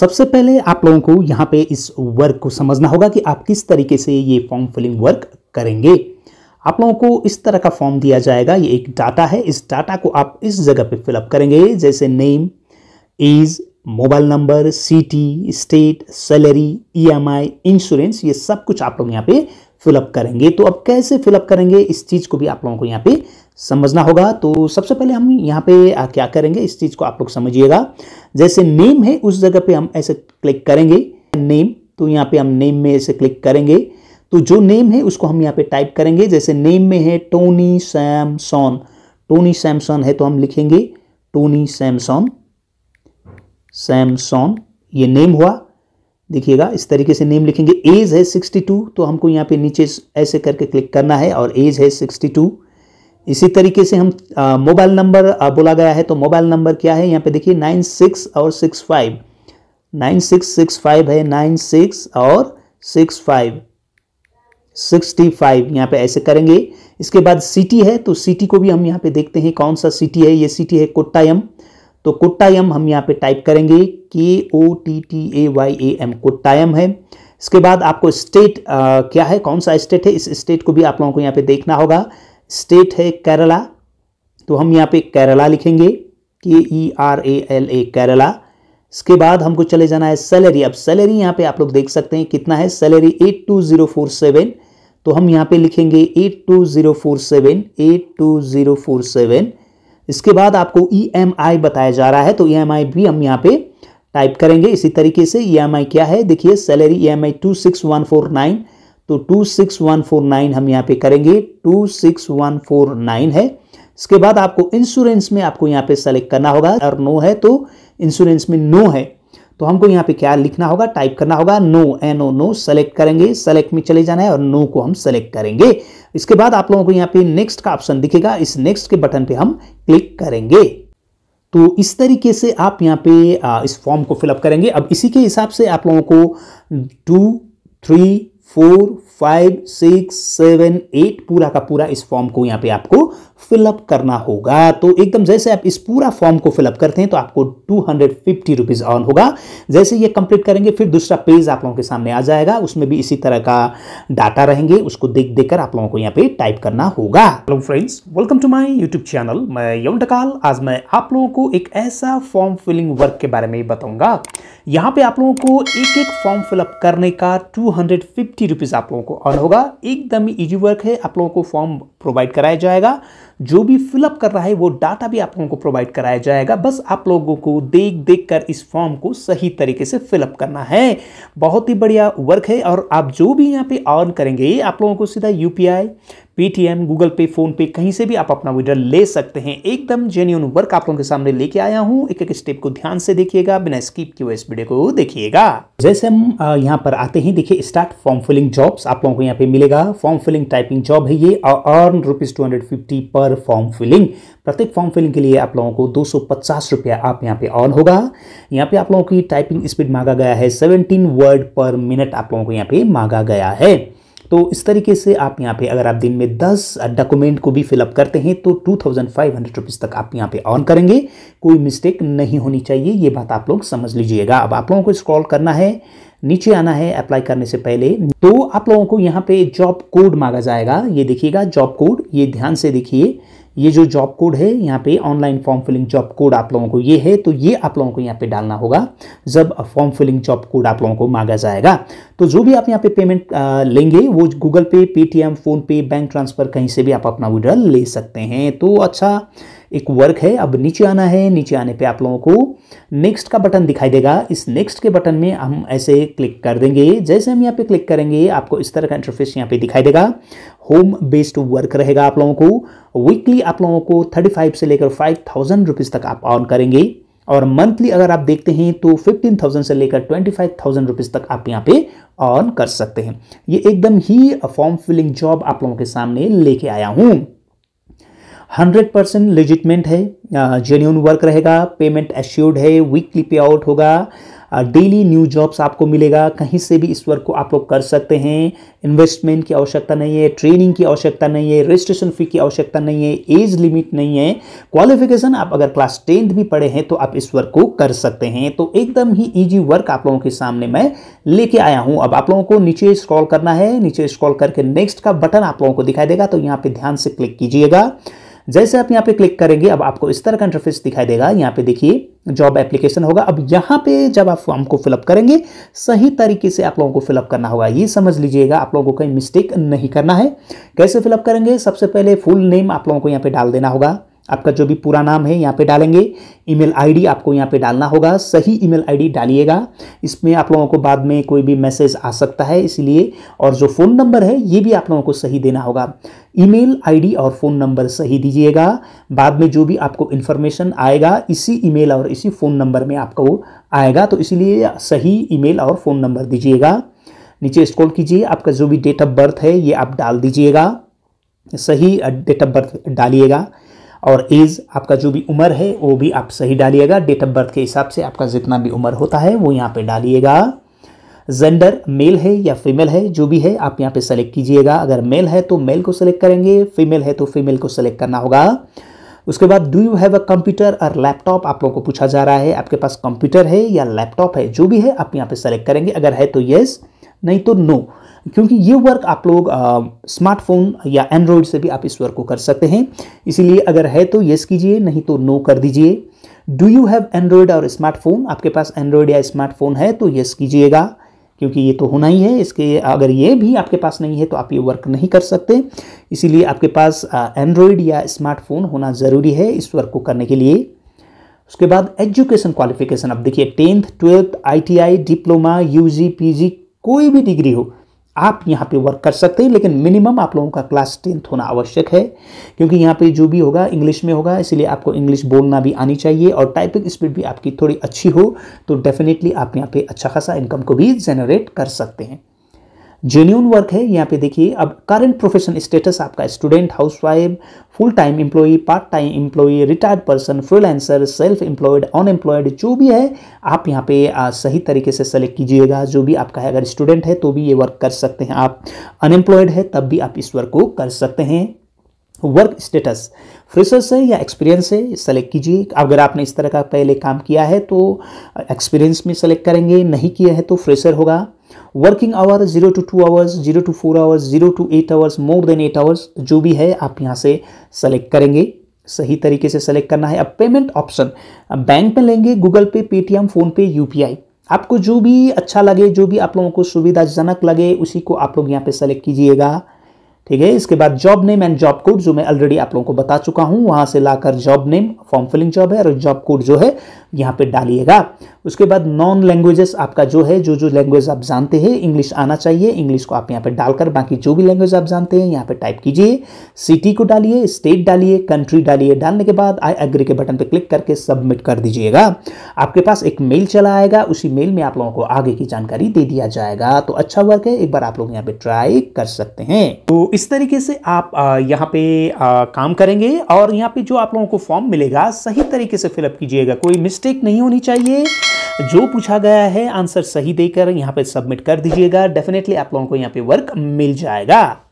सबसे पहले आप लोगों को यहाँ पे इस वर्क को समझना होगा कि आप किस तरीके से ये फॉर्म फिलिंग वर्क करेंगे आप लोगों को इस तरह का फॉर्म दिया जाएगा ये एक डाटा है इस डाटा को आप इस जगह पे फिलअप करेंगे जैसे name age mobile number city state salary EMI insurance ये सब कुछ आप लोग यहाँ पे फिलअप करेंगे तो अब कैसे फिलअप करेंगे इस चीज़ को भी आप लोगों को यहाँ पे समझना होगा तो सबसे पहले हम यहाँ पे क्या करेंगे इस चीज़ को आप लोग समझिएगा जैसे नेम है उस जगह पे हम ऐसे क्लिक करेंगे नेम तो यहाँ पे हम नेम में ऐसे क्लिक करेंगे तो जो नेम है उसको हम यहाँ पे टाइप करेंगे जैसे नेम में है टोनी सैमसॉन टोनी सैमसॉन है तो हम लिखेंगे टोनी सैमसॉन सैमसॉन ये नेम हुआ देखिएगा इस तरीके से नेम लिखेंगे एज है 62 तो हमको यहाँ पे नीचे ऐसे करके क्लिक करना है और एज है 62 इसी तरीके से हम मोबाइल नंबर बोला गया है तो मोबाइल नंबर क्या है यहाँ पे देखिए नाइन सिक्स और six five nine six six five है नाइन सिक्स और सिक्स फाइव सिक्सटी फाइव यहाँ पे ऐसे करेंगे इसके बाद सिटी है तो सिटी को भी हम यहाँ पे देखते हैं कौन सा सिटी है ये सिटी है कोट्टायम तो कुट्टायम हम यहाँ पे टाइप करेंगे K O T T A Y A M Kottayam है इसके बाद आपको स्टेट क्या है कौन सा स्टेट है इस स्टेट को भी आप लोगों को यहाँ पे देखना होगा स्टेट है केरला तो हम यहाँ पे केरला लिखेंगे K E R A L A Kerala इसके बाद हमको चले जाना है सैलरी अब सैलरी यहाँ पे आप लोग देख सकते हैं कितना है salary eight two zero four seven तो हम यहाँ पे लिखेंगे eight two zero four seven eight two zero four seven इसके बाद आपको ई e बताया जा रहा है तो ई e भी हम यहाँ पे टाइप करेंगे इसी तरीके से ई e क्या है देखिए salary E M I two six one four nine तो two six one four nine हम यहाँ पे करेंगे two six one four nine है इसके बाद आपको इंश्योरेंस में आपको यहाँ पे सेलेक्ट करना होगा और नो है तो इंश्योरेंस में नो है तो हमको यहाँ पे क्या लिखना होगा टाइप करना होगा no N O no select करेंगे सेलेक्ट में चले जाना है और नो को हम सेलेक्ट करेंगे इसके बाद आप लोगों को यहाँ पे नेक्स्ट का ऑप्शन दिखेगा इस नेक्स्ट के बटन पे हम क्लिक करेंगे तो इस तरीके से आप यहाँ पे इस फॉर्म को फिलअप करेंगे अब इसी के हिसाब से आप लोगों को two three four five six seven eight पूरा का पूरा इस फॉर्म को यहाँ पे आपको फिलअप करना होगा तो एकदम जैसे आप इस पूरा फॉर्म को फिलअप करते हैं तो आपको two hundred fifty rupees on होगा जैसे ये कंप्लीट करेंगे फिर दूसरा पेज आप लोगों के सामने आ जाएगा उसमें भी इसी तरह का डाटा रहेंगे उसको देख देख कर आप लोगों को यहाँ पे टाइप करना होगा hello friends welcome to my YouTube channel मैं यौन टकाल आज मैं आप लोगों को एक ऐसा फॉर्म फिलिंग वर्क के बारे में बताऊंगा यहाँ पे आप लोगों को एक एक फॉर्म फिलअप करने का टू हंड्रेड आप लोगों को ऑन होगा एकदम ईजी वर्क है आप लोगों को फॉर्म प्रोवाइड कराया जाएगा जो भी फिलअप कर रहा है वो डाटा भी आप लोगों को प्रोवाइड कराया जाएगा बस आप लोगों को देख देख कर इस फॉर्म को सही तरीके से फिलअप करना है बहुत ही बढ़िया वर्क है और आप जो भी यहाँ पे ऑन करेंगे आप लोगों को सीधा यू Paytm Google Pay PhonePe कहीं से भी आप अपना विड्रॉल ले सकते हैं एकदम जेन्यून वर्क आप लोगों के सामने लेके आया हूँ एक एक स्टेप को ध्यान से देखिएगा बिना स्किप किए इस वीडियो को देखिएगा जैसे हम यहाँ पर आते हैं देखिए स्टार्ट फॉर्म फिलिंग जॉब्स आप लोगों को यहाँ पे मिलेगा फॉर्म फिलिंग टाइपिंग जॉब है ये अर्न रुपीज़ पर फॉर्म फिलिंग प्रत्येक फॉर्म फिलिंग के लिए आप लोगों को दो रुपया आप यहाँ पे ऑन होगा यहाँ पे आप लोगों की टाइपिंग स्पीड मांगा गया है सेवनटीन वर्ड पर मिनट आप लोगों को यहाँ पे मांगा गया है तो इस तरीके से आप यहाँ पे अगर आप दिन में 10 डॉक्यूमेंट को भी फिलअप करते हैं तो two thousand five hundred rupees तक आप यहाँ पे ऑन करेंगे कोई मिस्टेक नहीं होनी चाहिए ये बात आप लोग समझ लीजिएगा अब आप लोगों को स्क्रॉल करना है नीचे आना है अप्लाई करने से पहले तो आप लोगों को यहाँ पे जॉब कोड मांगा जाएगा ये देखिएगा जॉब कोड ये ध्यान से देखिए ये जो जॉब कोड है यहाँ पे online form filling job code आप लोगों को ये है तो ये आप लोगों को यहाँ पे डालना होगा जब फॉर्म फिलिंग जॉब कोड आप लोगों को मांगा जाएगा तो जो भी आप यहाँ पे पेमेंट लेंगे वो गूगल पे पेटीएम फ़ोनपे बैंक ट्रांसफ़र कहीं से भी आप अपना विड्रॉल ले सकते हैं तो अच्छा एक वर्क है अब नीचे आना है नीचे आने पे आप लोगों को नेक्स्ट का बटन दिखाई देगा इस नेक्स्ट के बटन में हम ऐसे क्लिक कर देंगे जैसे हम यहाँ पे क्लिक करेंगे आपको इस तरह का इंटरफेस यहाँ पे दिखाई देगा होम बेस्ड वर्क रहेगा आप लोगों को वीकली आप लोगों को थर्टी फाइव से लेकर फाइव थाउजेंड रुपीज़ तक आप ऑन करेंगे और मंथली अगर आप देखते हैं तो फिफ्टीन थाउजेंड से लेकर ट्वेंटी फाइव थाउजेंड रुपीज़ तक आप यहाँ पे ऑन कर सकते हैं ये एकदम ही फॉर्म फिलिंग जॉब आप लोगों के सामने लेके आया हूं हंड्रेड परसेंट लेजिटमेंट है जेन्यून वर्क रहेगा पेमेंट एश्योर्ड है वीकली पे आउट होगा डेली न्यू जॉब्स आपको मिलेगा कहीं से भी इस वर्क को आप लोग कर सकते हैं इन्वेस्टमेंट की आवश्यकता नहीं है ट्रेनिंग की आवश्यकता नहीं है रजिस्ट्रेशन फ़ी की आवश्यकता नहीं है एज लिमिट नहीं है क्वालिफिकेशन आप अगर क्लास टेंथ भी पढ़े हैं तो आप इस वर्क को कर सकते हैं तो एकदम ही ईजी वर्क आप लोगों के सामने मैं लेके आया हूँ अब आप लोगों को नीचे स्क्रॉल करना है नीचे स्क्रॉल करके नेक्स्ट का बटन आप लोगों को दिखाई देगा तो यहाँ पर ध्यान से क्लिक कीजिएगा जैसे आप यहाँ पे क्लिक करेंगे अब आपको इस तरह का इंटरफेस दिखाई देगा यहाँ पे देखिए जॉब एप्लीकेशन होगा अब यहाँ पे जब आप फॉर्म को फिलअप करेंगे सही तरीके से आप लोगों को फिलअप करना होगा ये समझ लीजिएगा आप लोगों को कहीं मिस्टेक नहीं करना है कैसे फिलअप करेंगे सबसे पहले फुल नेम आप लोगों को यहाँ पे डाल देना होगा आपका जो भी पूरा नाम है यहाँ पे डालेंगे ईमेल आईडी आपको यहाँ पे डालना होगा सही ईमेल आईडी डालिएगा इसमें आप लोगों को बाद में कोई भी मैसेज आ सकता है इसलिए और जो फ़ोन नंबर है ये भी आप लोगों को सही देना होगा ईमेल आईडी और फ़ोन नंबर सही दीजिएगा बाद में जो भी आपको इन्फॉर्मेशन आएगा इसी ई और इसी फ़ोन नंबर में आपको आएगा तो इसीलिए सही ई और फ़ोन नंबर दीजिएगा नीचे स्क्रॉल कीजिए आपका जो भी डेट ऑफ बर्थ है ये आप डाल दीजिएगा सही डेट ऑफ बर्थ डालिएगा और एज आपका जो भी उम्र है वो भी आप सही डालिएगा डेट ऑफ बर्थ के हिसाब से आपका जितना भी उम्र होता है वो यहाँ पे डालिएगा जेंडर मेल है या फीमेल है जो भी है आप यहाँ पे सेलेक्ट कीजिएगा अगर मेल है तो मेल को सेलेक्ट करेंगे फीमेल है तो फीमेल को सेलेक्ट करना होगा उसके बाद do you have a computer और लैपटॉप आप लोगों को पूछा जा रहा है आपके पास कंप्यूटर है या लैपटॉप है जो भी है आप यहाँ पे सेलेक्ट करेंगे अगर है तो येस नहीं तो नो no. क्योंकि ये वर्क आप लोग स्मार्टफोन या एंड्रॉयड से भी आप इस वर्क को कर सकते हैं इसीलिए अगर है तो येस कीजिए नहीं तो नो कर दीजिए डू यू हैव एंड्रॉयड और स्मार्टफोन आपके पास एंड्रॉयड या स्मार्टफोन है तो येस कीजिएगा क्योंकि ये तो होना ही है इसके अगर ये भी आपके पास नहीं है तो आप ये वर्क नहीं कर सकते इसीलिए आपके पास एंड्रॉयड या स्मार्टफोन होना ज़रूरी है इस वर्क को करने के लिए उसके बाद एजुकेशन क्वालिफिकेशन अब देखिए tenth twelfth ITI diploma UG PG कोई भी डिग्री हो आप यहाँ पे वर्क कर सकते हैं लेकिन मिनिमम आप लोगों का क्लास टेंथ होना आवश्यक है क्योंकि यहाँ पे जो भी होगा इंग्लिश में होगा इसलिए आपको इंग्लिश बोलना भी आनी चाहिए और टाइपिंग स्पीड भी आपकी थोड़ी अच्छी हो तो डेफिनेटली आप यहाँ पे अच्छा खासा इनकम को भी जनरेट कर सकते हैं जेन्यून वर्क है यहाँ पे देखिए अब करंट प्रोफेशन स्टेटस आपका student housewife full time employee part time employee retired person freelancer self employed unemployed जो भी है आप यहाँ पे आ, सही तरीके से सेलेक्ट कीजिएगा जो भी आपका है अगर स्टूडेंट है तो भी ये वर्क कर सकते हैं आप अनएम्प्लॉयड है तब भी आप इस वर्क को कर सकते हैं वर्क स्टेटस फ्रेशर्स है या एक्सपीरियंस है सेलेक्ट कीजिए अगर आपने इस तरह का पहले काम किया है तो एक्सपीरियंस में सेलेक्ट करेंगे नहीं किया है तो फ्रेशर होगा working hours zero to two hours zero to four hours zero to eight hours more than eight hours जो भी है आप यहाँ से सेलेक्ट करेंगे सही तरीके से सेलेक्ट करना है अब पेमेंट ऑप्शन बैंक में लेंगे गूगल पे पेटीएम फ़ोनपे यू आपको जो भी अच्छा लगे जो भी आप लोगों को सुविधाजनक लगे उसी को आप लोग यहाँ पे सेलेक्ट कीजिएगा ठीक है इसके बाद job name and job code जो मैं ऑलरेडी आप लोगों को बता चुका हूँ वहाँ से लाकर job name form filling job है और जॉब कोड जो है यहाँ पे डालिएगा उसके बाद नॉन लैंग्वेजेस आपका जो है जो जो लैंग्वेज आप जानते हैं इंग्लिश आना चाहिए इंग्लिश को आप यहाँ पे डालकर बाकी जो भी लैंग्वेज आप जानते हैं यहाँ पे टाइप कीजिए सिटी को डालिए स्टेट डालिए कंट्री डालिए डालने के बाद आई एग्री के बटन पर क्लिक करके सबमिट कर दीजिएगा आपके पास एक मेल चला आएगा उसी मेल में आप लोगों को आगे की जानकारी दे दिया जाएगा तो अच्छा वर्क है एक बार आप लोग यहाँ पे ट्राई कर सकते हैं तो इस तरीके से आप यहाँ पे काम करेंगे और यहाँ पे जो आप लोगों को फॉर्म मिलेगा सही तरीके से फिलअप कीजिएगा कोई मिस्टेक नहीं होनी चाहिए जो पूछा गया है आंसर सही देकर यहाँ पे सबमिट कर दीजिएगा डेफिनेटली आप लोगों को यहाँ पे वर्क मिल जाएगा